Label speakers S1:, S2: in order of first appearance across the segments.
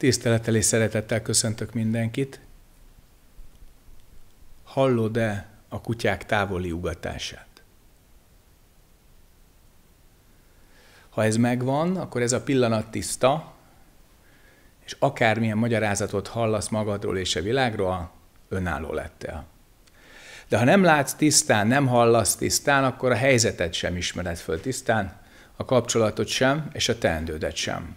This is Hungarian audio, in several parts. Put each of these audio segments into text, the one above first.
S1: Tisztelettel és szeretettel köszöntök mindenkit. Hallod-e a kutyák távoli ugatását? Ha ez megvan, akkor ez a pillanat tiszta, és akármilyen magyarázatot hallasz magadról és a világról, önálló lettél. De ha nem látsz tisztán, nem hallasz tisztán, akkor a helyzetet sem ismered föl tisztán, a kapcsolatot sem, és a teendődet sem.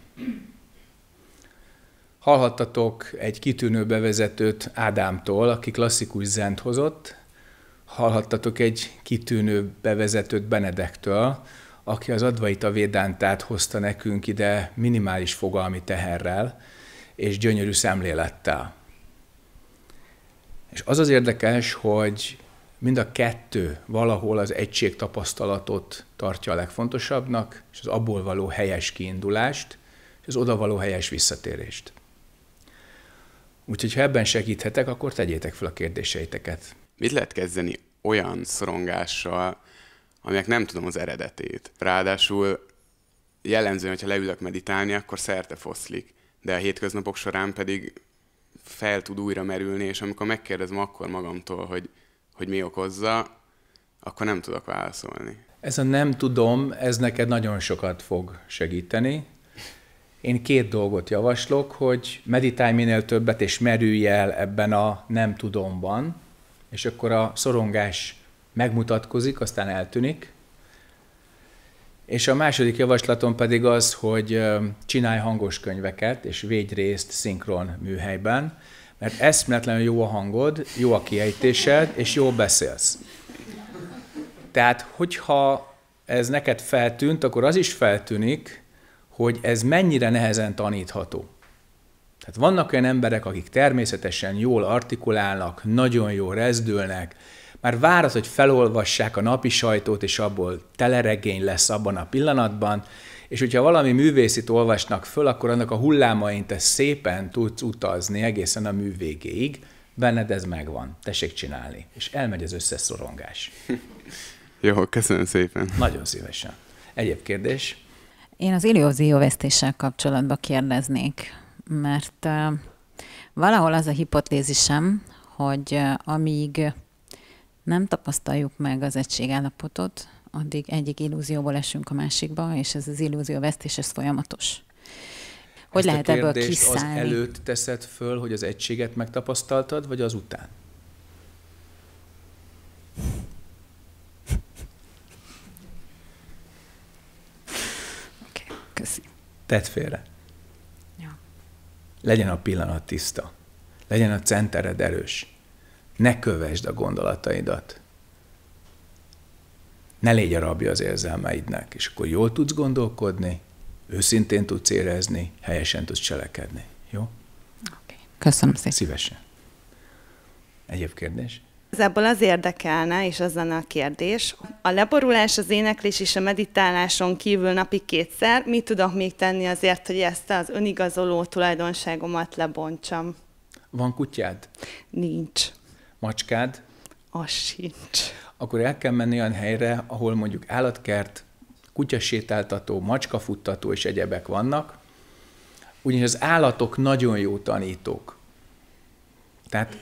S1: Hallhattatok egy kitűnő bevezetőt Ádámtól, aki klasszikus zent hozott. Hallhattatok egy kitűnő bevezetőt Benedektől, aki az Advaita Védántát hozta nekünk ide minimális fogalmi teherrel és gyönyörű szemlélettel. És az az érdekes, hogy mind a kettő valahol az egység tapasztalatot tartja a legfontosabbnak, és az abból való helyes kiindulást, és az oda való helyes visszatérést. Úgyhogy ha ebben segíthetek, akkor tegyétek fel a kérdéseiteket. Mit lehet kezdeni olyan szorongással, aminek nem tudom az eredetét? Ráadásul jellemzően, hogyha leülök meditálni, akkor szerte foszlik, de a hétköznapok során pedig fel tud újra merülni, és amikor megkérdezem akkor magamtól, hogy, hogy mi okozza, akkor nem tudok válaszolni. Ez a nem tudom, ez neked nagyon sokat fog segíteni, én két dolgot javaslok, hogy meditálj minél többet, és merülj el ebben a nem tudomban, és akkor a szorongás megmutatkozik, aztán eltűnik. És a második javaslatom pedig az, hogy csinálj hangos könyveket, és védj részt szinkron műhelyben, mert eszméletlenül jó a hangod, jó a kiejtésed, és jó beszélsz. Tehát, hogyha ez neked feltűnt, akkor az is feltűnik, hogy ez mennyire nehezen tanítható. Tehát vannak olyan emberek, akik természetesen jól artikulálnak, nagyon jól rezdülnek, már vár az, hogy felolvassák a napi sajtót, és abból teleregény lesz abban a pillanatban, és hogyha valami művészit olvasnak föl, akkor annak a hullámain te szépen tudsz utazni egészen a művégéig, benned ez megvan, tessék csinálni, és elmegy az összes szorongás. Jó, köszönöm szépen. Nagyon szívesen. Egyéb kérdés? Én az illúzióvesztéssel kapcsolatban kérdeznék, mert valahol az a hipotézisem, hogy amíg nem tapasztaljuk meg az egységállapotot, addig egyik illúzióból esünk a másikba, és ez az illúzióvesztés, ez folyamatos.
S2: Hogy Ezt lehet a ebből kiszállni? az előtt
S1: teszed föl, hogy az egységet megtapasztaltad, vagy az után? Köszi. Tedd félre. Ja. Legyen a pillanat tiszta. Legyen a centered erős. Ne kövesd a gondolataidat. Ne légy a rabja az érzelmeidnek, és akkor jól tudsz gondolkodni, őszintén tudsz érezni, helyesen tudsz cselekedni. Jó? Okay. Köszönöm szépen. Szívesen. Egyéb kérdés? Igazából az érdekelne, és az lenne a kérdés. A leborulás, az éneklés és a meditáláson kívül napi kétszer mit tudok még tenni azért, hogy ezt az önigazoló tulajdonságomat lebontsam? Van kutyád? Nincs. Macskád? Az sincs. Akkor el kell menni olyan helyre, ahol mondjuk állatkert, kutyasétáltató, macskafuttató és egyebek vannak, ugyanis az állatok nagyon jó tanítók. Tehát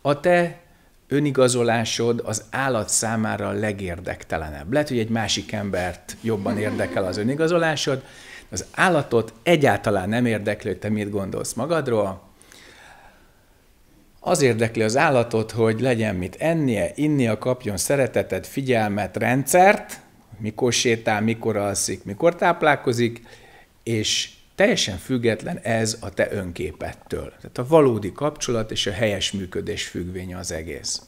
S1: a te önigazolásod az állat számára a legérdektelenebb. Lehet, hogy egy másik embert jobban érdekel az önigazolásod, az állatot egyáltalán nem érdekli, hogy te mit gondolsz magadról. Az érdekli az állatot, hogy legyen mit ennie, innia, kapjon szeretetet, figyelmet, rendszert, mikor sétál, mikor alszik, mikor táplálkozik, és teljesen független ez a te önképettől. Tehát a valódi kapcsolat és a helyes működés függvénye az egész.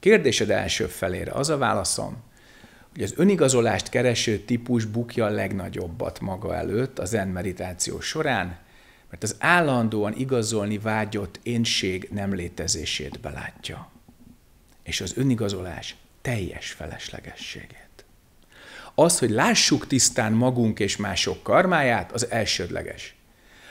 S1: Kérdésed első felére az a válaszom, hogy az önigazolást kereső típus bukja a legnagyobbat maga előtt az zen meditáció során, mert az állandóan igazolni vágyott énség nem létezését belátja, és az önigazolás teljes feleslegességét. Az, hogy lássuk tisztán magunk és mások karmáját, az elsődleges.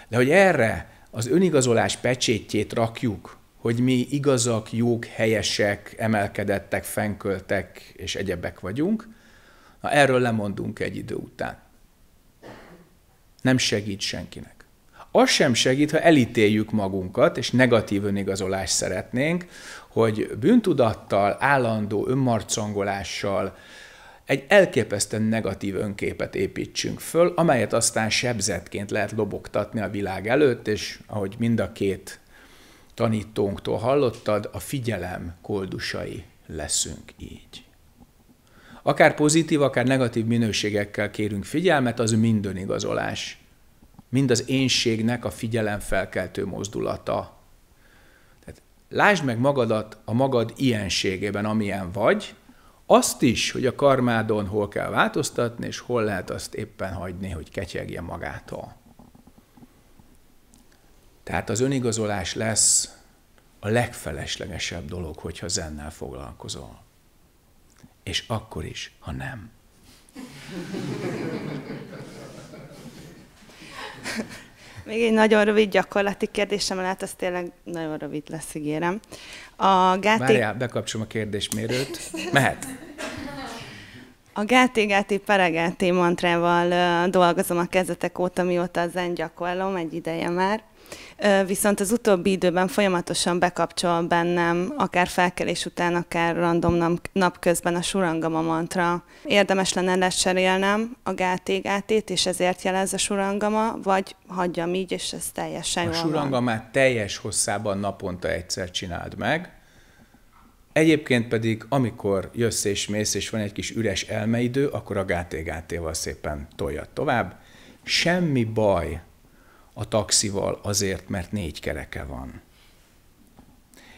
S1: De hogy erre az önigazolás pecsétjét rakjuk, hogy mi igazak, jók, helyesek, emelkedettek, fenköltek és egyebek vagyunk, na erről lemondunk egy idő után. Nem segít senkinek. Az sem segít, ha elítéljük magunkat, és negatív önigazolást szeretnénk, hogy bűntudattal, állandó önmarcangolással, egy elképesztően negatív önképet építsünk föl, amelyet aztán sebzetként lehet lobogtatni a világ előtt, és ahogy mind a két tanítónktól hallottad, a figyelem koldusai leszünk így. Akár pozitív, akár negatív minőségekkel kérünk figyelmet, az mind igazolás. Mind az énségnek a figyelem felkeltő mozdulata. Tehát lásd meg magadat a magad ilyenségében, amilyen vagy, azt is, hogy a karmádon hol kell változtatni, és hol lehet azt éppen hagyni, hogy ketyegje magától. Tehát az önigazolás lesz a legfeleslegesebb dolog, hogyha zennel foglalkozol. És akkor is, ha nem. Még egy nagyon rövid gyakorlati kérdésem lehet, az tényleg nagyon rövid lesz, ígérem. A gáté... Várjál, bekapcsolom a kérdésmérőt. Mehet. A Gáté Gáté Peregáté mantrával dolgozom a kezdetek óta, mióta zen gyakorlom, egy ideje már. Viszont az utóbbi időben folyamatosan bekapcsol bennem, akár felkelés után, akár random napközben a surangama mantra. Érdemes lenne lecserélnem a gátégátét, és ezért jelez a surangama, vagy hagyjam így, és ez teljesen a A surangamát van. teljes hosszában naponta egyszer csináld meg, Egyébként pedig, amikor jössz és mész, és van egy kis üres elmeidő, akkor a gátégátéval szépen toljad tovább. Semmi baj a taxival azért, mert négy kereke van.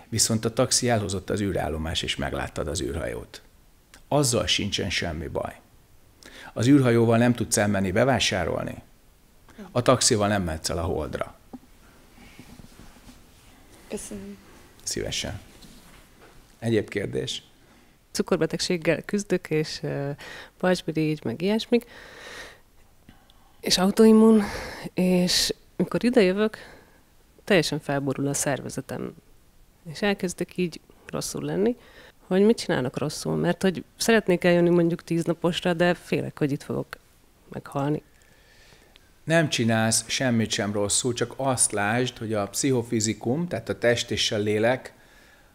S1: Viszont a taxi elhozott az űrállomás, és megláttad az űrhajót. Azzal sincsen semmi baj. Az űrhajóval nem tudsz elmenni bevásárolni, a taxival nem mehetsz el a holdra. Köszönöm. Szívesen. Egyéb kérdés? Cukorbetegséggel küzdök, és uh, pajzsbirigy, meg ilyesmik, és autoimmun, és amikor idejövök, teljesen felborul a szervezetem, és elkezdek így rosszul lenni, hogy mit csinálnak rosszul, mert hogy szeretnék eljönni mondjuk tíz naposra, de félek, hogy itt fogok meghalni. Nem csinálsz semmit sem rosszul, csak azt lásd, hogy a pszichofizikum, tehát a test és a lélek,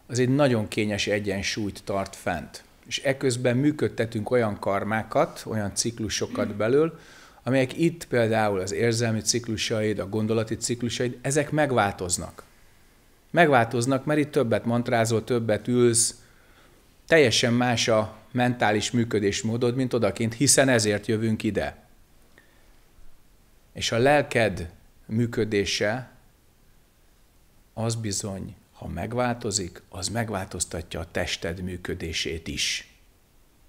S1: az egy nagyon kényes egyensúlyt tart fent. És eközben működtetünk olyan karmákat, olyan ciklusokat belül, amelyek itt például az érzelmi ciklusaid, a gondolati ciklusaid, ezek megváltoznak. Megváltoznak, mert itt többet mantrázol, többet ülsz, teljesen más a mentális működésmódod, mint odakint, hiszen ezért jövünk ide. És a lelked működése az bizony, ha megváltozik, az megváltoztatja a tested működését is.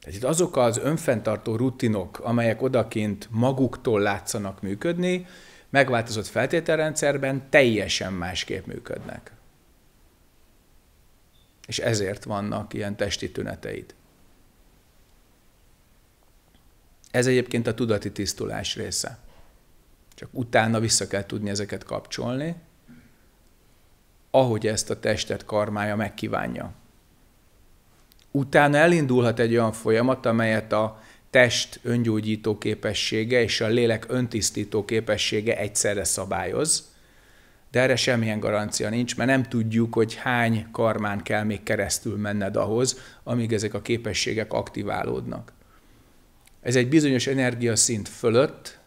S1: Tehát itt azok az önfenntartó rutinok, amelyek odakint maguktól látszanak működni, megváltozott feltételrendszerben teljesen másképp működnek. És ezért vannak ilyen testi tüneteid. Ez egyébként a tudati tisztulás része. Csak utána vissza kell tudni ezeket kapcsolni, ahogy ezt a testet karmája megkívánja utána elindulhat egy olyan folyamat, amelyet a test öngyógyító képessége és a lélek öntisztító képessége egyszerre szabályoz, de erre semmilyen garancia nincs, mert nem tudjuk, hogy hány karmán kell még keresztül menned ahhoz, amíg ezek a képességek aktiválódnak. Ez egy bizonyos energiaszint fölött,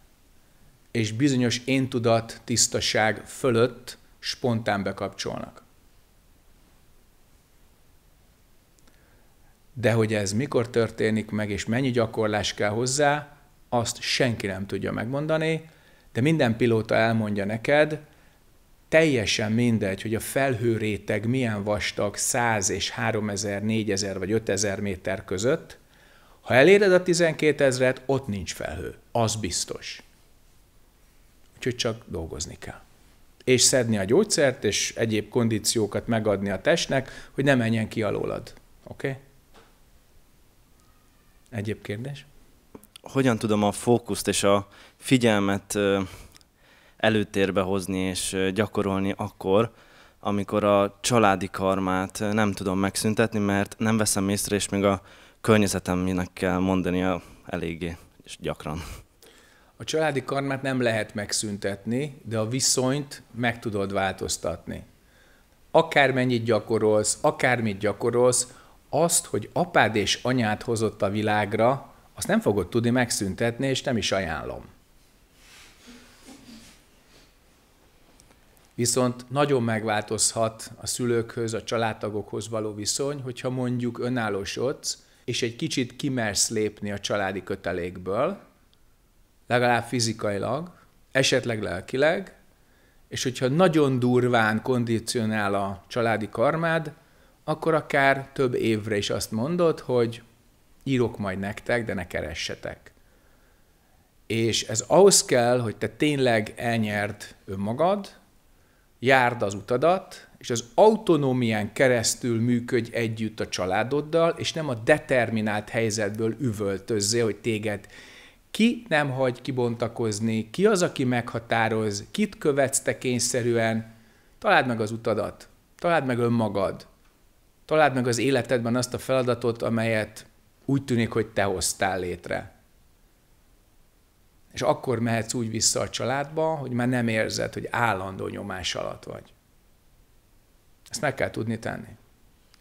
S1: és bizonyos én tudat, tisztaság fölött spontán bekapcsolnak. de hogy ez mikor történik meg, és mennyi gyakorlás kell hozzá, azt senki nem tudja megmondani, de minden pilóta elmondja neked, teljesen mindegy, hogy a felhőréteg milyen vastag 100 és 3000, 4000 vagy 5000 méter között, ha eléred a 12 ezeret, ott nincs felhő. Az biztos. Úgyhogy csak dolgozni kell. És szedni a gyógyszert, és egyéb kondíciókat megadni a testnek, hogy ne menjen ki alólad. Oké? Okay? Egyéb kérdés? Hogyan tudom a fókuszt és a figyelmet előtérbe hozni és gyakorolni akkor, amikor a családi karmát nem tudom megszüntetni, mert nem veszem észre, és még a környezetemnek kell mondania eléggé és gyakran. A családi karmát nem lehet megszüntetni, de a viszonyt meg tudod változtatni. Akármennyit gyakorolsz, akármit gyakorolsz, azt, hogy apád és anyád hozott a világra, azt nem fogod tudni megszüntetni, és nem is ajánlom. Viszont nagyon megváltozhat a szülőkhöz, a családtagokhoz való viszony, hogyha mondjuk önállósodsz, és egy kicsit kimersz lépni a családi kötelékből, legalább fizikailag, esetleg lelkileg, és hogyha nagyon durván kondicionál a családi karmád, akkor akár több évre is azt mondod, hogy írok majd nektek, de ne keressetek. És ez ahhoz kell, hogy te tényleg elnyerd önmagad, járd az utadat, és az autonómián keresztül működj együtt a családoddal, és nem a determinált helyzetből üvöltözzél, hogy téged ki nem hagy kibontakozni, ki az, aki meghatároz, kit követsz te kényszerűen, találd meg az utadat, találd meg önmagad, Találd meg az életedben azt a feladatot, amelyet úgy tűnik, hogy te hoztál létre. És akkor mehetsz úgy vissza a családba, hogy már nem érzed, hogy állandó nyomás alatt vagy. Ezt meg kell tudni tenni.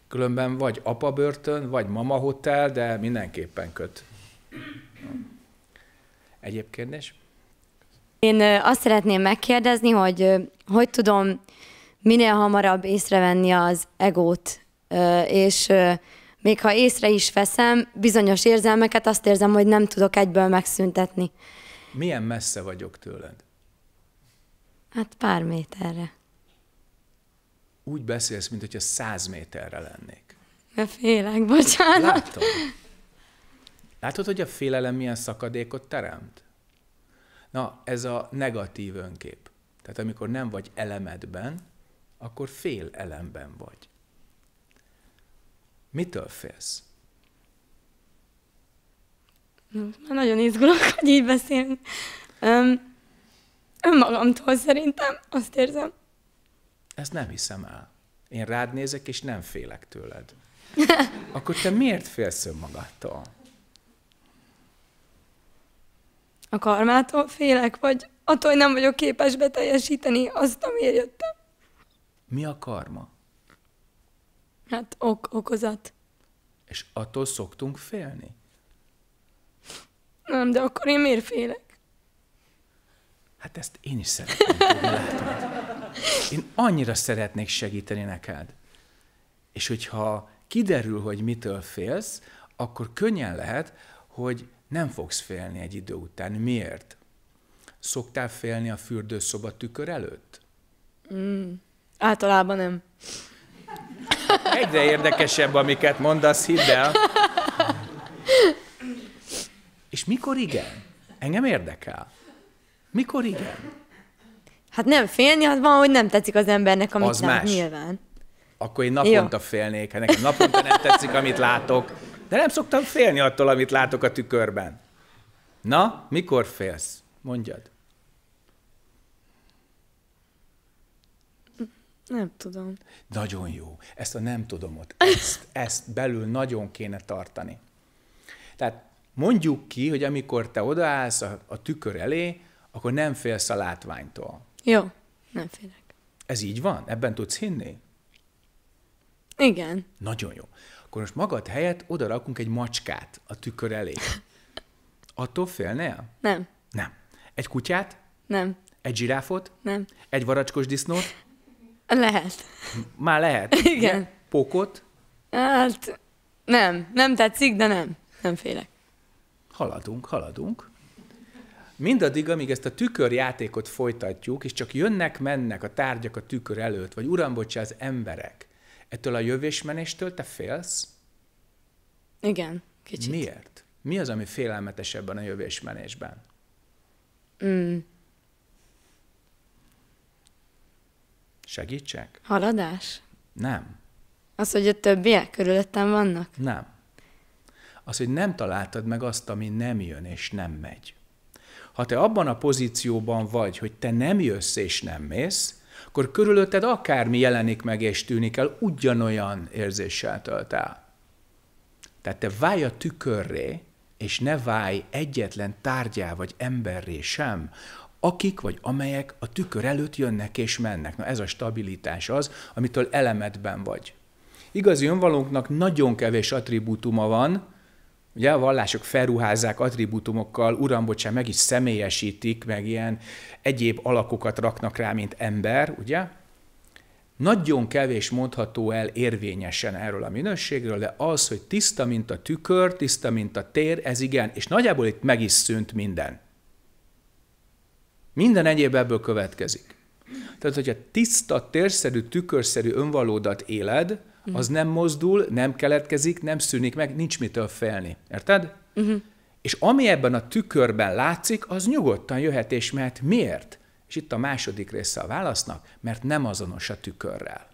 S1: Különben vagy apa börtön, vagy mama hotel, de mindenképpen köt. Egyéb kérdés? Én azt szeretném megkérdezni, hogy hogy tudom minél hamarabb észrevenni az egót és még ha észre is veszem, bizonyos érzelmeket azt érzem, hogy nem tudok egyből megszüntetni. Milyen messze vagyok tőled? Hát pár méterre. Úgy beszélsz, mint hogyha száz méterre lennék. Ne félek, bocsánat. Látom. Látod, hogy a félelem milyen szakadékot teremt? Na, ez a negatív önkép. Tehát amikor nem vagy elemedben, akkor fél elemben vagy. Mitől félsz? Már nagyon izgulok, hogy így beszélni. Öm, önmagamtól szerintem, azt érzem. Ezt nem hiszem el. Én rád nézek, és nem félek tőled. Akkor te miért félsz önmagadtól? A karmától félek, vagy attól, hogy nem vagyok képes beteljesíteni azt, amiért jöttem. Mi a karma? Hát ok, okozat. És attól szoktunk félni? Nem, de akkor én miért félek? Hát ezt én is szeretném tudni, Én annyira szeretnék segíteni neked. És hogyha kiderül, hogy mitől félsz, akkor könnyen lehet, hogy nem fogsz félni egy idő után. Miért? Szoktál félni a fürdőszoba tükör előtt? Mm, általában nem. Egyre érdekesebb, amiket mondasz, hidd el. És mikor igen? Engem érdekel. Mikor igen? Hát nem félni, az van, hogy nem tetszik az embernek, amit az lát, más. nyilván. Akkor én naponta Jó. félnék, ha nekem naponta nem tetszik, amit látok. De nem szoktam félni attól, amit látok a tükörben. Na, mikor félsz? Mondjad. Nem tudom. Nagyon jó. Ezt a nem tudomot, ezt, ezt belül nagyon kéne tartani. Tehát mondjuk ki, hogy amikor te odaállsz a, a tükör elé, akkor nem félsz a látványtól. Jó, nem félek. Ez így van? Ebben tudsz hinni? Igen. Nagyon jó. Akkor most magad helyett oda rakunk egy macskát a tükör elé. Attól félnél? Nem. Nem. Egy kutyát? Nem. Egy zsiráfot? Nem. Egy varacskos disznót? Lehet. Már lehet. Igen. De pokot? Hát nem, nem tetszik, de nem. Nem félek. Haladunk, haladunk. Mindaddig, amíg ezt a tükörjátékot folytatjuk, és csak jönnek-mennek a tárgyak a tükör előtt, vagy uram, bocsá, az emberek, ettől a jövésmenéstől te félsz? Igen, kicsit. Miért? Mi az, ami félelmetesebben a jövésmenésben? Mm, Segítsek? Haladás? Nem. Az, hogy a többiek körülöttem vannak? Nem. Az, hogy nem találtad meg azt, ami nem jön és nem megy. Ha te abban a pozícióban vagy, hogy te nem jössz és nem mész, akkor körülötted akármi jelenik meg és tűnik el, ugyanolyan érzéssel tölt el. Tehát te válj a tükörré, és ne válj egyetlen tárgyá vagy emberré sem, akik vagy amelyek a tükör előtt jönnek és mennek. Na ez a stabilitás az, amitől elemetben vagy. Igazi önvalónknak nagyon kevés attribútuma van, Ugye a vallások felruházzák attribútumokkal, uram, bocsán, meg is személyesítik, meg ilyen egyéb alakokat raknak rá, mint ember, ugye? Nagyon kevés mondható el érvényesen erről a minőségről, de az, hogy tiszta, mint a tükör, tiszta, mint a tér, ez igen, és nagyjából itt meg is szűnt minden. Minden egyéb ebből következik. Tehát, hogyha tiszta, térszerű, tükörszerű önvalódat éled, mhm. az nem mozdul, nem keletkezik, nem szűnik meg, nincs mitől félni. Érted? Uh-huh. És ami ebben a tükörben látszik, az nyugodtan jöhet és mehet. Miért? És itt a második része a válasznak, mert nem azonos a tükörrel.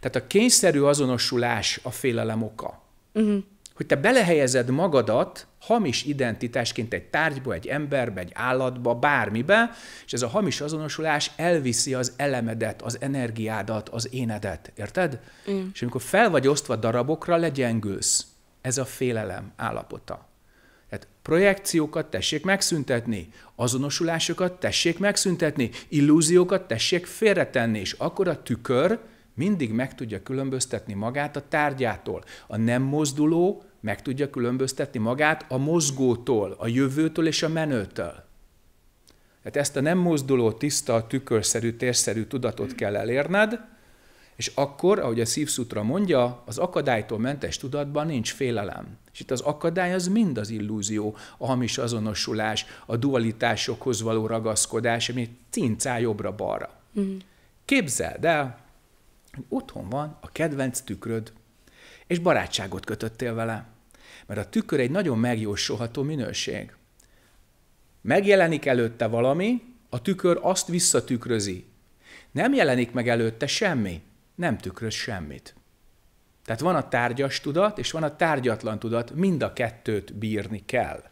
S1: Tehát a kényszerű azonosulás a félelem oka. Uh-huh hogy te belehelyezed magadat hamis identitásként egy tárgyba, egy emberbe, egy állatba, bármibe, és ez a hamis azonosulás elviszi az elemedet, az energiádat, az énedet, érted? Mm. És amikor fel vagy osztva darabokra, legyengülsz. Ez a félelem állapota. Tehát projekciókat tessék megszüntetni, azonosulásokat tessék megszüntetni, illúziókat tessék félretenni, és akkor a tükör mindig meg tudja különböztetni magát a tárgyától. A nem mozduló meg tudja különböztetni magát a mozgótól, a jövőtől és a menőtől. Tehát ezt a nem mozduló, tiszta, tükörszerű, térszerű tudatot kell elérned, és akkor, ahogy a Szívszutra mondja, az akadálytól mentes tudatban nincs félelem. És itt az akadály az mind az illúzió, a hamis azonosulás, a dualitásokhoz való ragaszkodás, ami cincál jobbra-balra. Mm. Képzeld el, hogy otthon van a kedvenc tükröd, és barátságot kötöttél vele. Mert a tükör egy nagyon megjósolható minőség. Megjelenik előtte valami, a tükör azt visszatükrözi. Nem jelenik meg előtte semmi, nem tükröz semmit. Tehát van a tárgyas tudat, és van a tárgyatlan tudat, mind a kettőt bírni kell.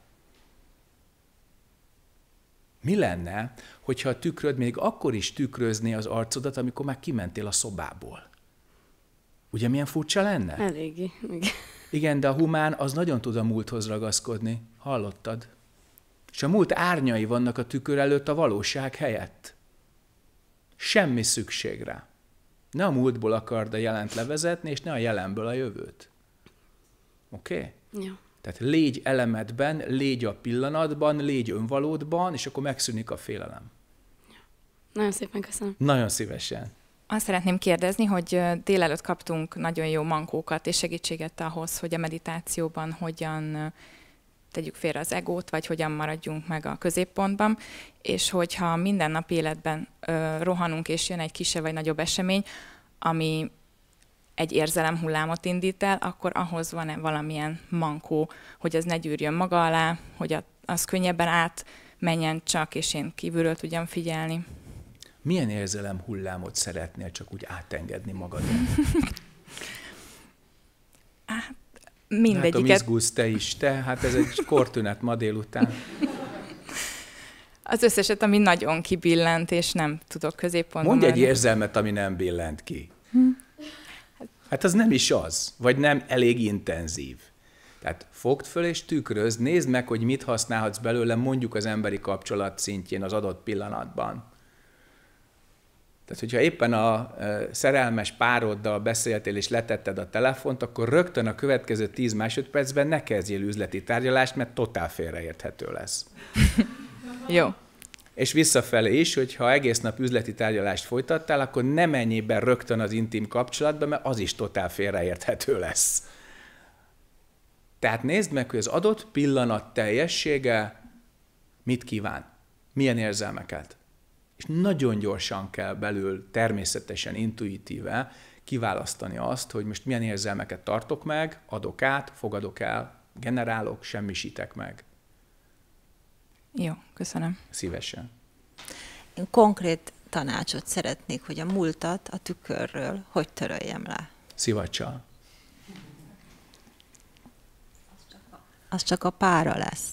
S1: Mi lenne, hogyha a tükröd még akkor is tükrözné az arcodat, amikor már kimentél a szobából? Ugye milyen furcsa lenne? Eléggé, igen. Igen, de a humán az nagyon tud a múlthoz ragaszkodni. Hallottad? És a múlt árnyai vannak a tükör előtt a valóság helyett. Semmi szükség rá. Ne a múltból akard a jelent levezetni, és ne a jelenből a jövőt. Oké? Okay? Ja. Tehát légy elemedben, légy a pillanatban, légy önvalódban, és akkor megszűnik a félelem. Ja. Nagyon szépen köszönöm. Nagyon szívesen. Azt szeretném kérdezni, hogy délelőtt kaptunk nagyon jó mankókat és segítséget ahhoz, hogy a meditációban hogyan tegyük félre az egót, vagy hogyan maradjunk meg a középpontban, és hogyha minden nap életben ö, rohanunk, és jön egy kisebb vagy nagyobb esemény, ami egy érzelem hullámot indít el, akkor ahhoz van-e valamilyen mankó, hogy az ne gyűrjön maga alá, hogy az könnyebben átmenjen csak, és én kívülről tudjam figyelni milyen érzelem hullámot szeretnél csak úgy átengedni magadon? Hát, mindegyiket. Látom, izgulsz te is, te, hát ez egy kortünet ma délután. Az összeset, ami nagyon kibillent, és nem tudok középpontban. Mondj egy érzelmet, ami nem billent ki. Hm. Hát az nem is az, vagy nem elég intenzív. Tehát fogd föl és tükröz, nézd meg, hogy mit használhatsz belőle mondjuk az emberi kapcsolat szintjén az adott pillanatban. Tehát, hogyha éppen a szerelmes pároddal beszéltél és letetted a telefont, akkor rögtön a következő 10 másodpercben ne kezdjél üzleti tárgyalást, mert totál félreérthető lesz. Jó. És visszafelé is, hogyha egész nap üzleti tárgyalást folytattál, akkor ne menjél be rögtön az intim kapcsolatba, mert az is totál félreérthető lesz. Tehát nézd meg, hogy az adott pillanat teljessége mit kíván, milyen érzelmeket és nagyon gyorsan kell belül természetesen, intuitíve kiválasztani azt, hogy most milyen érzelmeket tartok meg, adok át, fogadok el, generálok, semmisítek meg. Jó, köszönöm. Szívesen. Én konkrét tanácsot szeretnék, hogy a múltat a tükörről hogy töröljem le. Szivacsal. Az csak a pára lesz.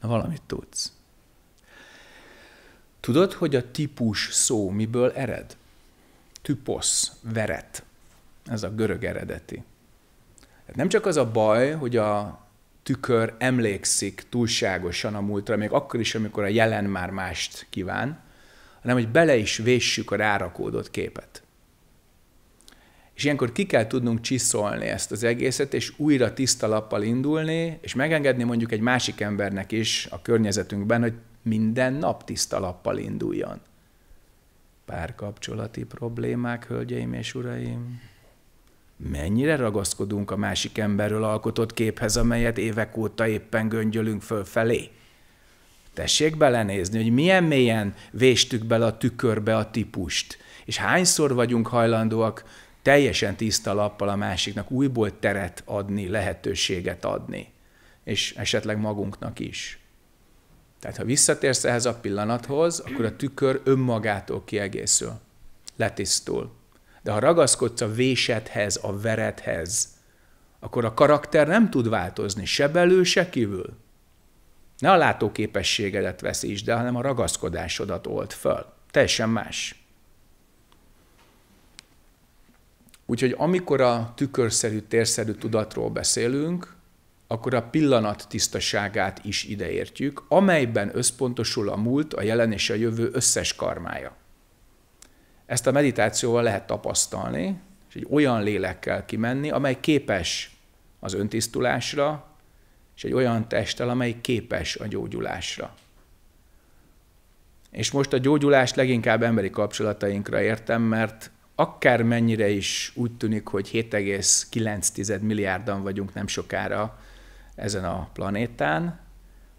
S1: Na valamit tudsz. Tudod, hogy a típus szó miből ered? Typosz, veret. Ez a görög eredeti. Tehát nem csak az a baj, hogy a tükör emlékszik túlságosan a múltra, még akkor is, amikor a jelen már mást kíván, hanem hogy bele is véssük a rárakódott képet. És ilyenkor ki kell tudnunk csiszolni ezt az egészet, és újra tiszta lappal indulni, és megengedni mondjuk egy másik embernek is a környezetünkben, hogy minden nap tiszta lappal induljon. Párkapcsolati problémák, hölgyeim és uraim? Mennyire ragaszkodunk a másik emberről alkotott képhez, amelyet évek óta éppen göngyölünk fölfelé? Tessék belenézni, hogy milyen mélyen véstük bele a tükörbe a típust, és hányszor vagyunk hajlandóak teljesen tiszta lappal a másiknak újból teret adni, lehetőséget adni, és esetleg magunknak is. Tehát ha visszatérsz ehhez a pillanathoz, akkor a tükör önmagától kiegészül, letisztul. De ha ragaszkodsz a vésedhez, a veredhez, akkor a karakter nem tud változni, se belül, se kívül. Ne a látóképességedet veszítsd de hanem a ragaszkodásodat old föl. Teljesen más. Úgyhogy amikor a tükörszerű, térszerű tudatról beszélünk, akkor a pillanat tisztaságát is ideértjük, amelyben összpontosul a múlt, a jelen és a jövő összes karmája. Ezt a meditációval lehet tapasztalni, és egy olyan lélekkel kimenni, amely képes az öntisztulásra, és egy olyan testtel, amely képes a gyógyulásra. És most a gyógyulást leginkább emberi kapcsolatainkra értem, mert akármennyire is úgy tűnik, hogy 7,9 milliárdan vagyunk nem sokára, ezen a planétán,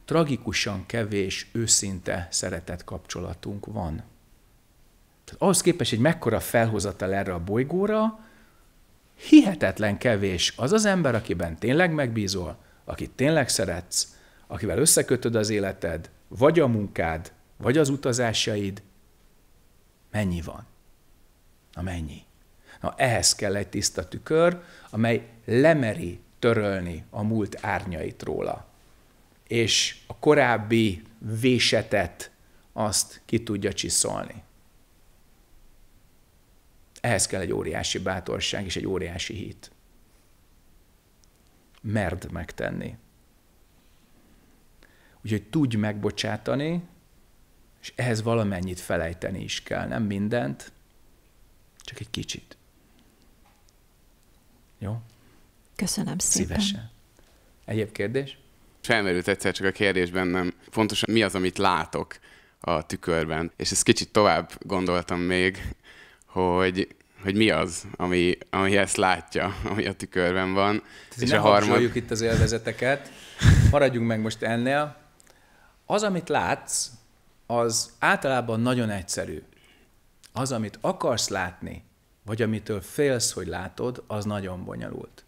S1: tragikusan kevés őszinte szeretett kapcsolatunk van. Tehát ahhoz képest, hogy mekkora felhozatal erre a bolygóra, hihetetlen kevés az az ember, akiben tényleg megbízol, akit tényleg szeretsz, akivel összekötöd az életed, vagy a munkád, vagy az utazásaid. Mennyi van? Na mennyi? Na ehhez kell egy tiszta tükör, amely lemeri törölni a múlt árnyait róla. És a korábbi vésetet azt ki tudja csiszolni. Ehhez kell egy óriási bátorság és egy óriási hit. Merd megtenni. Úgyhogy tudj megbocsátani, és ehhez valamennyit felejteni is kell. Nem mindent, csak egy kicsit. Jó? Köszönöm szépen. Szívesen. Egyéb kérdés? Felmerült egyszer csak a kérdés bennem, pontosan mi az, amit látok a tükörben. És ezt kicsit tovább gondoltam még, hogy, hogy mi az, ami, ami ezt látja, ami a tükörben van. Tehát és a harmad... itt az élvezeteket. Maradjunk meg most ennél. Az, amit látsz, az általában nagyon egyszerű. Az, amit akarsz látni, vagy amitől félsz, hogy látod, az nagyon bonyolult.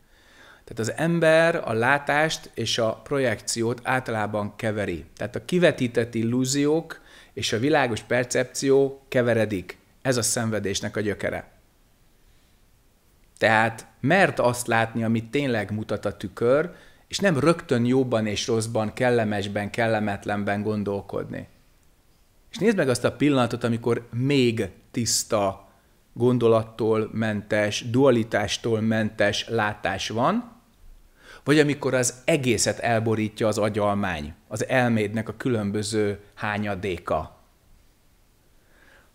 S1: Tehát az ember a látást és a projekciót általában keveri. Tehát a kivetített illúziók és a világos percepció keveredik. Ez a szenvedésnek a gyökere. Tehát mert azt látni, amit tényleg mutat a tükör, és nem rögtön jobban és rosszban, kellemesben, kellemetlenben gondolkodni. És nézd meg azt a pillanatot, amikor még tiszta, gondolattól mentes, dualitástól mentes látás van, vagy amikor az egészet elborítja az agyalmány, az elmédnek a különböző hányadéka.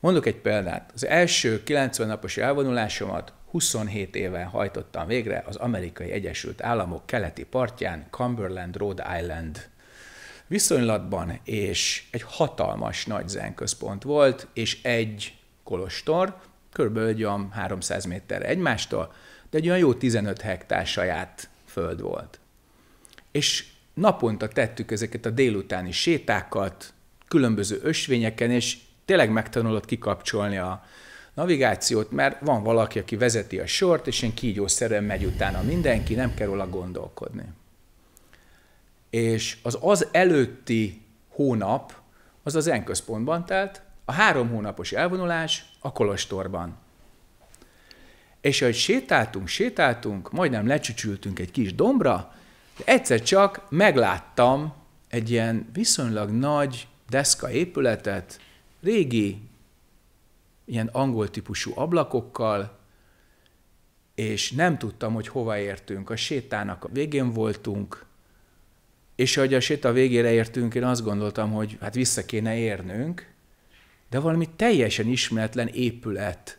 S1: Mondok egy példát. Az első 90 napos elvonulásomat 27 éven hajtottam végre az amerikai Egyesült Államok keleti partján, Cumberland, Rhode Island viszonylatban, és egy hatalmas nagy zenközpont volt, és egy kolostor, körülbelül 300 méterre egymástól, de egy olyan jó 15 hektár saját föld volt. És naponta tettük ezeket a délutáni sétákat, különböző ösvényeken, és tényleg megtanulod kikapcsolni a navigációt, mert van valaki, aki vezeti a sort, és én kígyószerűen megy utána mindenki, nem kell róla gondolkodni. És az az előtti hónap, az az enközpontban telt, a három hónapos elvonulás a Kolostorban. És ahogy sétáltunk, sétáltunk, majdnem lecsücsültünk egy kis dombra, de egyszer csak megláttam egy ilyen viszonylag nagy deszka épületet, régi, ilyen angol típusú ablakokkal, és nem tudtam, hogy hova értünk. A sétának a végén voltunk, és ahogy a séta végére értünk, én azt gondoltam, hogy hát vissza kéne érnünk, de valami teljesen ismeretlen épület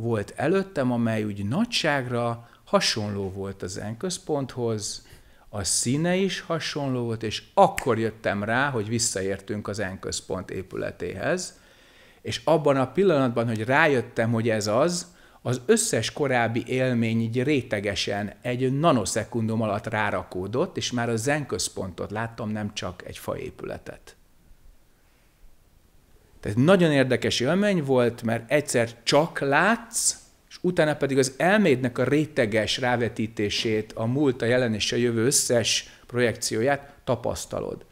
S1: volt előttem, amely úgy nagyságra hasonló volt az enközponthoz, a színe is hasonló volt, és akkor jöttem rá, hogy visszaértünk az enközpont épületéhez, és abban a pillanatban, hogy rájöttem, hogy ez az, az összes korábbi élmény így rétegesen egy nanoszekundum alatt rárakódott, és már a zenközpontot láttam, nem csak egy faépületet. Tehát nagyon érdekes élmény volt, mert egyszer csak látsz, és utána pedig az elmédnek a réteges rávetítését, a múlt, a jelen és a jövő összes projekcióját tapasztalod.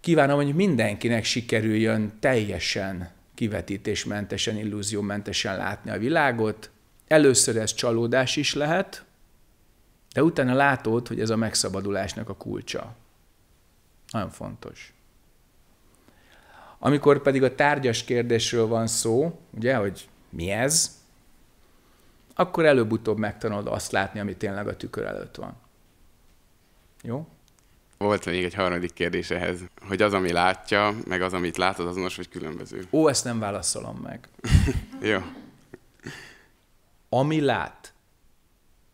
S1: Kívánom, hogy mindenkinek sikerüljön teljesen kivetítésmentesen, illúziómentesen látni a világot. Először ez csalódás is lehet, de utána látod, hogy ez a megszabadulásnak a kulcsa. Nagyon fontos. Amikor pedig a tárgyas kérdésről van szó, ugye, hogy mi ez, akkor előbb-utóbb megtanulod azt látni, ami tényleg a tükör előtt van. Jó? Volt még egy harmadik kérdés ehhez, hogy az, ami látja, meg az, amit látod, az azonos vagy különböző. Ó, ezt nem válaszolom meg. Jó. Ami lát,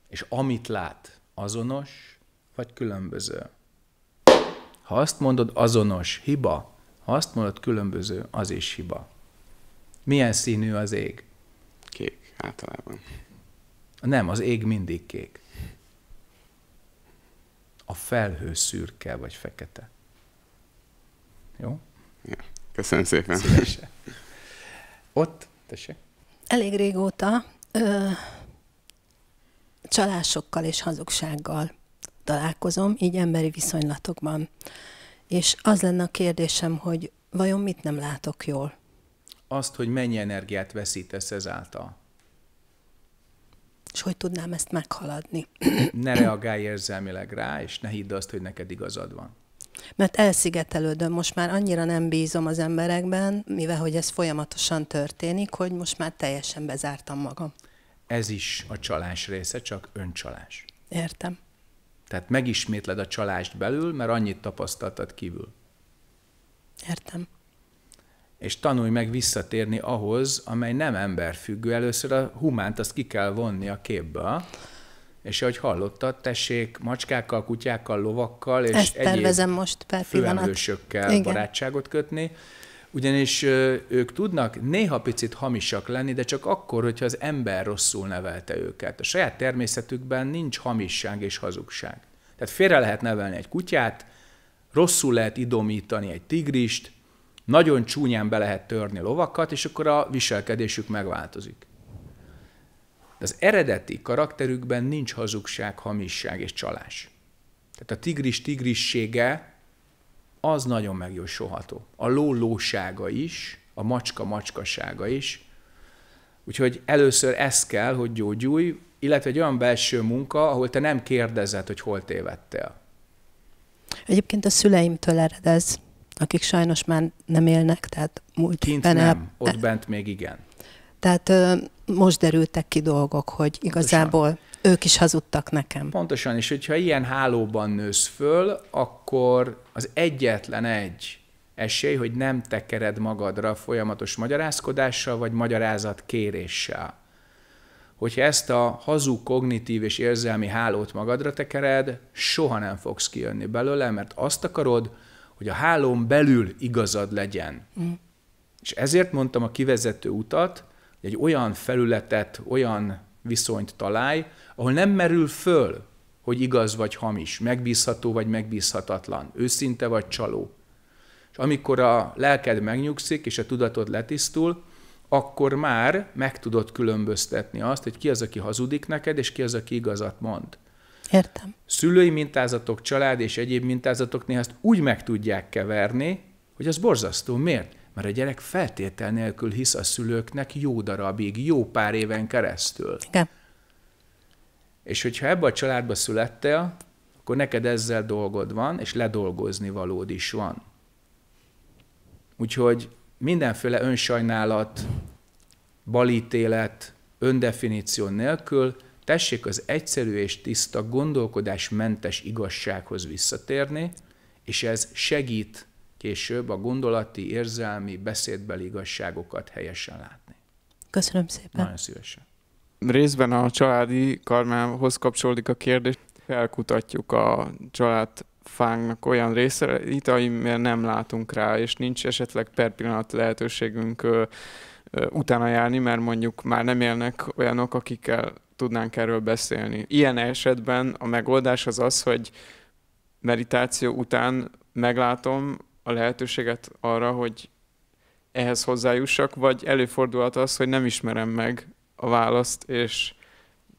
S1: és amit lát, azonos vagy különböző? Ha azt mondod, azonos, hiba, ha azt mondod, különböző, az is hiba. Milyen színű az ég? Kék, általában. Nem, az ég mindig kék. A felhő szürke vagy fekete. Jó? Ja. Köszönöm szépen. Szívesen. Ott, tessék. Elég régóta ö, csalásokkal és hazugsággal találkozom, így emberi viszonylatokban. És az lenne a kérdésem, hogy vajon mit nem látok jól? Azt, hogy mennyi energiát veszítesz ezáltal. És hogy tudnám ezt meghaladni? ne reagálj érzelmileg rá, és ne hidd azt, hogy neked igazad van. Mert elszigetelődöm, most már annyira nem bízom az emberekben, mivel hogy ez folyamatosan történik, hogy most már teljesen bezártam magam. Ez is a csalás része, csak öncsalás. Értem. Tehát megismétled a csalást belül, mert annyit tapasztaltad kívül. Értem. És tanulj meg visszatérni ahhoz, amely nem emberfüggő. Először a humánt azt ki kell vonni a képbe. És ahogy hallottad, tessék macskákkal, kutyákkal, lovakkal és Ezt egyéb most per Igen. barátságot kötni, ugyanis ők tudnak néha picit hamisak lenni, de csak akkor, hogyha az ember rosszul nevelte őket. A saját természetükben nincs hamisság és hazugság. Tehát félre lehet nevelni egy kutyát, rosszul lehet idomítani egy tigrist, nagyon csúnyán be lehet törni lovakat, és akkor a viselkedésük megváltozik. De az eredeti karakterükben nincs hazugság, hamisság és csalás. Tehát a tigris tigrissége az nagyon megjósolható. A lólósága is, a macska macskasága is. Úgyhogy először ez kell, hogy gyógyulj, illetve egy olyan belső munka, ahol te nem kérdezed, hogy hol tévedtél. Egyébként a szüleimtől ered ez, akik sajnos már nem élnek, tehát múlt Kint nem, ott bent még igen. Tehát most derültek ki dolgok, hogy igazából ők is hazudtak nekem. Pontosan, és hogyha ilyen hálóban nősz föl, akkor az egyetlen egy esély, hogy nem tekered magadra folyamatos magyarázkodással, vagy magyarázat kéréssel. Hogyha ezt a hazú kognitív és érzelmi hálót magadra tekered, soha nem fogsz kijönni belőle, mert azt akarod, hogy a hálón belül igazad legyen. Mm. És ezért mondtam a kivezető utat, hogy egy olyan felületet, olyan viszonyt találj, ahol nem merül föl, hogy igaz vagy hamis, megbízható vagy megbízhatatlan, őszinte vagy csaló. És amikor a lelked megnyugszik, és a tudatod letisztul, akkor már meg tudod különböztetni azt, hogy ki az, aki hazudik neked, és ki az, aki igazat mond. Értem. Szülői mintázatok, család és egyéb mintázatok néha ezt úgy meg tudják keverni, hogy az borzasztó. Miért? Mert a gyerek feltétel nélkül hisz a szülőknek jó darabig, jó pár éven keresztül. Igen. És hogyha ebbe a családba születtél, akkor neked ezzel dolgod van, és ledolgozni valód is van. Úgyhogy mindenféle önsajnálat, balítélet, öndefiníció nélkül tessék az egyszerű és tiszta mentes igazsághoz visszatérni, és ez segít később a gondolati, érzelmi, beszédbeli igazságokat helyesen látni. Köszönöm szépen. Nagyon szívesen. Részben a családi karmához kapcsolódik a kérdés. Felkutatjuk a család fánknak olyan részeit, amire nem látunk rá, és nincs esetleg per pillanat lehetőségünk ö, ö, utána járni, mert mondjuk már nem élnek olyanok, akikkel tudnánk erről beszélni. Ilyen esetben a megoldás az az, hogy meditáció után meglátom a lehetőséget arra, hogy ehhez hozzájussak, vagy előfordulhat az, hogy nem ismerem meg a választ, és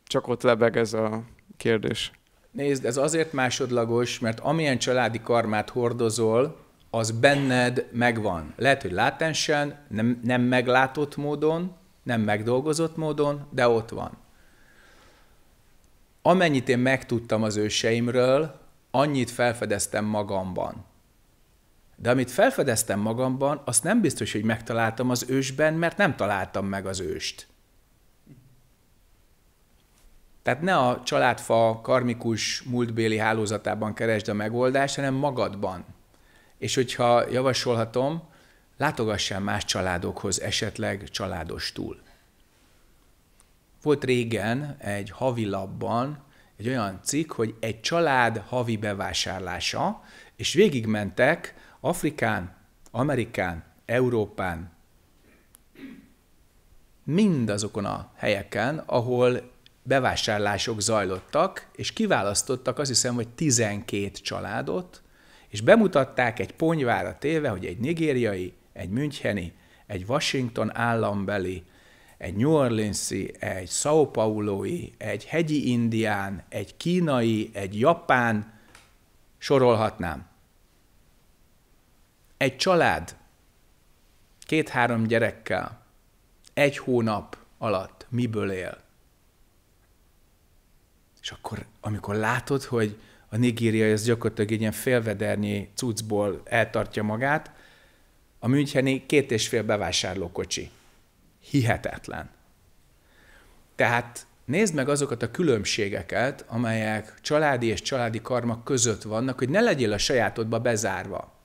S1: csak ott lebeg ez a kérdés. Nézd, ez azért másodlagos, mert amilyen családi karmát hordozol, az benned megvan. Lehet, hogy látensen, nem, nem meglátott módon, nem megdolgozott módon, de ott van. Amennyit én megtudtam az őseimről, annyit felfedeztem magamban. De amit felfedeztem magamban, azt nem biztos, hogy megtaláltam az ősben, mert nem találtam meg az őst. Tehát ne a családfa karmikus múltbéli hálózatában keresd a megoldást, hanem magadban. És hogyha javasolhatom, látogassál más családokhoz, esetleg túl. Volt régen egy havi labban egy olyan cikk, hogy egy család havi bevásárlása, és végigmentek Afrikán, Amerikán, Európán, mindazokon a helyeken, ahol bevásárlások zajlottak, és kiválasztottak azt hiszem, hogy 12 családot, és bemutatták egy ponyvára téve, hogy egy nigériai, egy müncheni, egy Washington állambeli, egy New Orleansi, egy São Pauloi, egy hegyi indián, egy kínai, egy japán, sorolhatnám. Egy család két-három gyerekkel egy hónap alatt miből él. És akkor, amikor látod, hogy a nigériai az gyakorlatilag egy ilyen félvedernyi cuccból eltartja magát, a Müncheni két és fél bevásárlókocsi. Hihetetlen. Tehát nézd meg azokat a különbségeket, amelyek családi és családi karmak között vannak, hogy ne legyél a sajátodba bezárva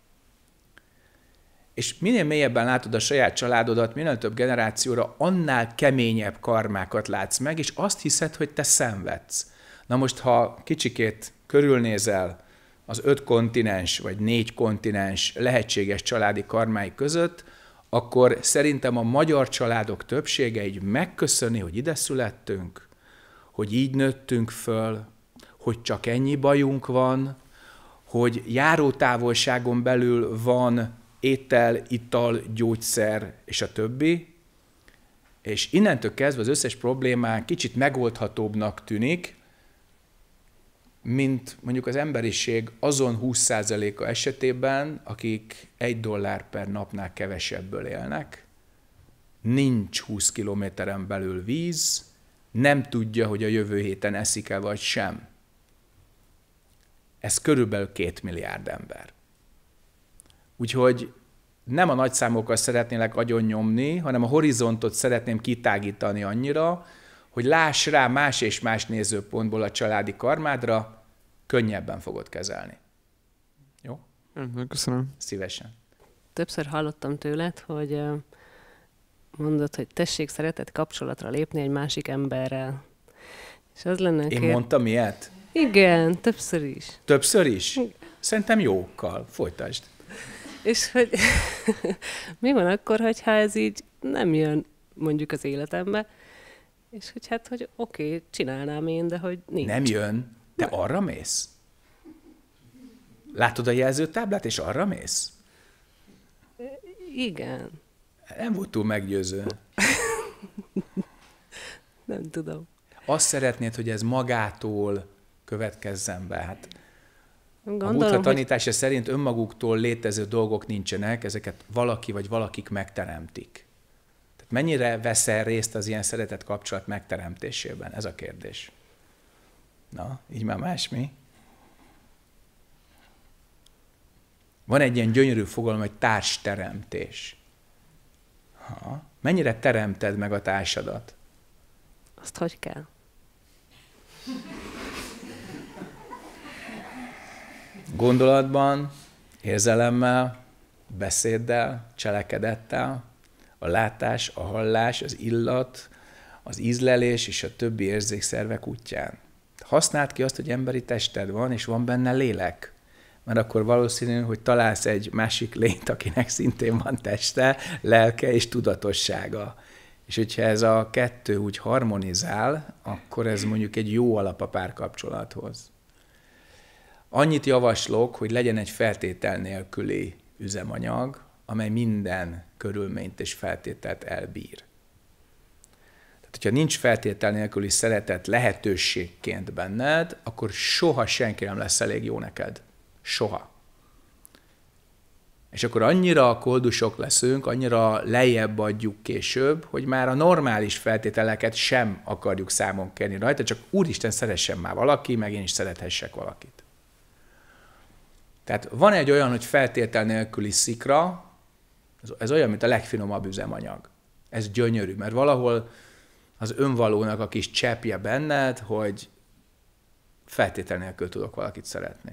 S1: és minél mélyebben látod a saját családodat, minél több generációra, annál keményebb karmákat látsz meg, és azt hiszed, hogy te szenvedsz. Na most, ha kicsikét körülnézel az öt kontinens, vagy négy kontinens lehetséges családi karmái között, akkor szerintem a magyar családok többsége így megköszöni, hogy ide születtünk, hogy így nőttünk föl, hogy csak ennyi bajunk van, hogy járótávolságon belül van étel, ital, gyógyszer és a többi, és innentől kezdve az összes problémán kicsit megoldhatóbbnak tűnik, mint mondjuk az emberiség azon 20%-a esetében, akik egy dollár per napnál kevesebből élnek, nincs 20 kilométeren belül víz, nem tudja, hogy a jövő héten eszik-e vagy sem. Ez körülbelül két milliárd ember. Úgyhogy nem a nagyszámokkal szeretnélek agyon nyomni, hanem a horizontot szeretném kitágítani annyira, hogy láss rá más és más nézőpontból a családi karmádra, könnyebben fogod kezelni. Jó? Köszönöm. Szívesen. Többször hallottam tőled, hogy mondod, hogy tessék szeretett kapcsolatra lépni egy másik emberrel. És az lenne Én kér... mondtam ilyet? Igen, többször is. Többször is? Szerintem jókkal. Folytasd. És hogy mi van akkor, hogyha ez így nem jön mondjuk az életembe, és hogy hát, hogy oké, okay, csinálnám én, de hogy nincs. Nem jön, de arra mész? Látod a jelzőtáblát, és arra mész? Igen. Nem volt túl meggyőző. nem tudom. Azt szeretnéd, hogy ez magától következzen be. Hát Gondolom, a buddha tanítása hogy... szerint önmaguktól létező dolgok nincsenek, ezeket valaki vagy valakik megteremtik. Tehát mennyire veszel részt az ilyen szeretet kapcsolat megteremtésében? Ez a kérdés. Na, így már más mi? Van egy ilyen gyönyörű fogalom, hogy társteremtés. Ha. Mennyire teremted meg a társadat? Azt hogy kell? Gondolatban, érzelemmel, beszéddel, cselekedettel, a látás, a hallás, az illat, az ízlelés és a többi érzékszervek útján. Használd ki azt, hogy emberi tested van, és van benne lélek. Mert akkor valószínű, hogy találsz egy másik lényt, akinek szintén van teste, lelke és tudatossága. És hogyha ez a kettő úgy harmonizál, akkor ez mondjuk egy jó alap a párkapcsolathoz. Annyit javaslok, hogy legyen egy feltétel nélküli üzemanyag, amely minden körülményt és feltételt elbír. Tehát, hogyha nincs feltétel nélküli szeretet lehetőségként benned, akkor soha senki nem lesz elég jó neked. Soha. És akkor annyira koldusok leszünk, annyira lejjebb adjuk később, hogy már a normális feltételeket sem akarjuk számon kérni rajta, csak úristen szeressen már valaki, meg én is szerethessek valakit. Tehát van egy olyan, hogy feltétel nélküli szikra, ez, olyan, mint a legfinomabb üzemanyag. Ez gyönyörű, mert valahol az önvalónak a kis cseppje benned, hogy feltétel nélkül tudok valakit szeretni.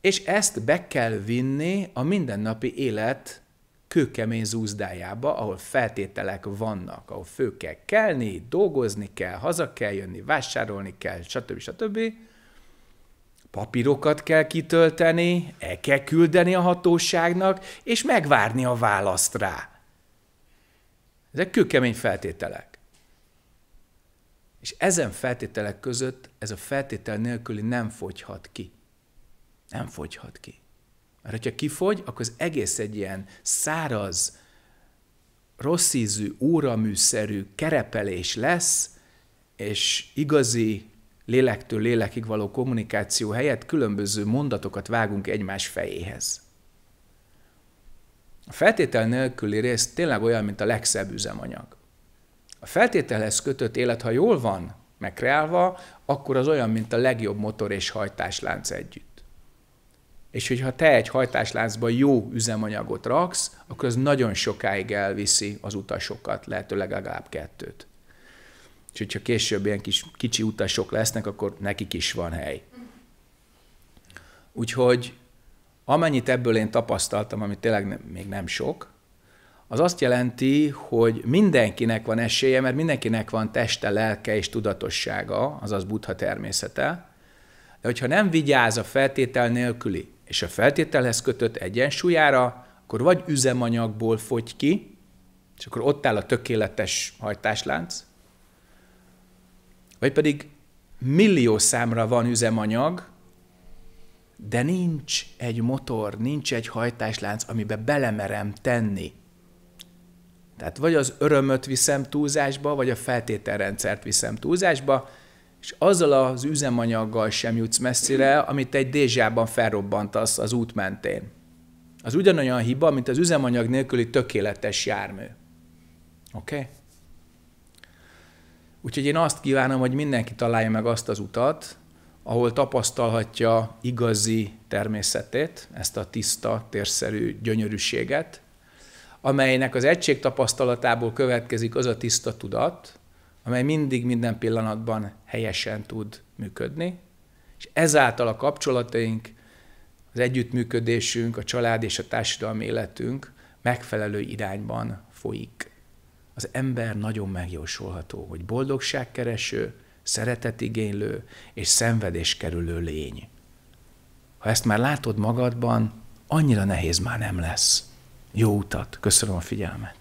S1: És ezt be kell vinni a mindennapi élet kőkemény zúzdájába, ahol feltételek vannak, ahol fő kell kelni, dolgozni kell, haza kell jönni, vásárolni kell, stb. stb. stb. Papírokat kell kitölteni, el kell küldeni a hatóságnak, és megvárni a választ rá. Ezek kőkemény feltételek. És ezen feltételek között ez a feltétel nélküli nem fogyhat ki. Nem fogyhat ki. Mert ha kifogy, akkor az egész egy ilyen száraz, rossz ízű, óraműszerű kerepelés lesz, és igazi lélektől lélekig való kommunikáció helyett különböző mondatokat vágunk egymás fejéhez. A feltétel nélküli rész tényleg olyan, mint a legszebb üzemanyag. A feltételhez kötött élet, ha jól van megreálva, akkor az olyan, mint a legjobb motor és hajtáslánc együtt. És hogyha te egy hajtásláncba jó üzemanyagot raksz, akkor az nagyon sokáig elviszi az utasokat, lehetőleg legalább kettőt és hogyha később ilyen kis kicsi utasok lesznek, akkor nekik is van hely. Úgyhogy amennyit ebből én tapasztaltam, ami tényleg nem, még nem sok, az azt jelenti, hogy mindenkinek van esélye, mert mindenkinek van teste, lelke és tudatossága, azaz buddha természete, de hogyha nem vigyáz a feltétel nélküli és a feltételhez kötött egyensúlyára, akkor vagy üzemanyagból fogy ki, és akkor ott áll a tökéletes hajtáslánc, vagy pedig millió számra van üzemanyag, de nincs egy motor, nincs egy hajtáslánc, amibe belemerem tenni. Tehát vagy az örömöt viszem túlzásba, vagy a feltételrendszert viszem túlzásba, és azzal az üzemanyaggal sem jutsz messzire, amit egy dézsában felrobbantasz az út mentén. Az ugyanolyan hiba, mint az üzemanyag nélküli tökéletes jármű. Oké? Okay? Úgyhogy én azt kívánom, hogy mindenki találja meg azt az utat, ahol tapasztalhatja igazi természetét, ezt a tiszta, térszerű gyönyörűséget, amelynek az egység tapasztalatából következik az a tiszta tudat, amely mindig minden pillanatban helyesen tud működni, és ezáltal a kapcsolataink, az együttműködésünk, a család és a társadalmi életünk megfelelő irányban folyik az ember nagyon megjósolható, hogy boldogságkereső, szeretetigénylő és szenvedéskerülő lény. Ha ezt már látod magadban, annyira nehéz már nem lesz. Jó utat, köszönöm a figyelmet!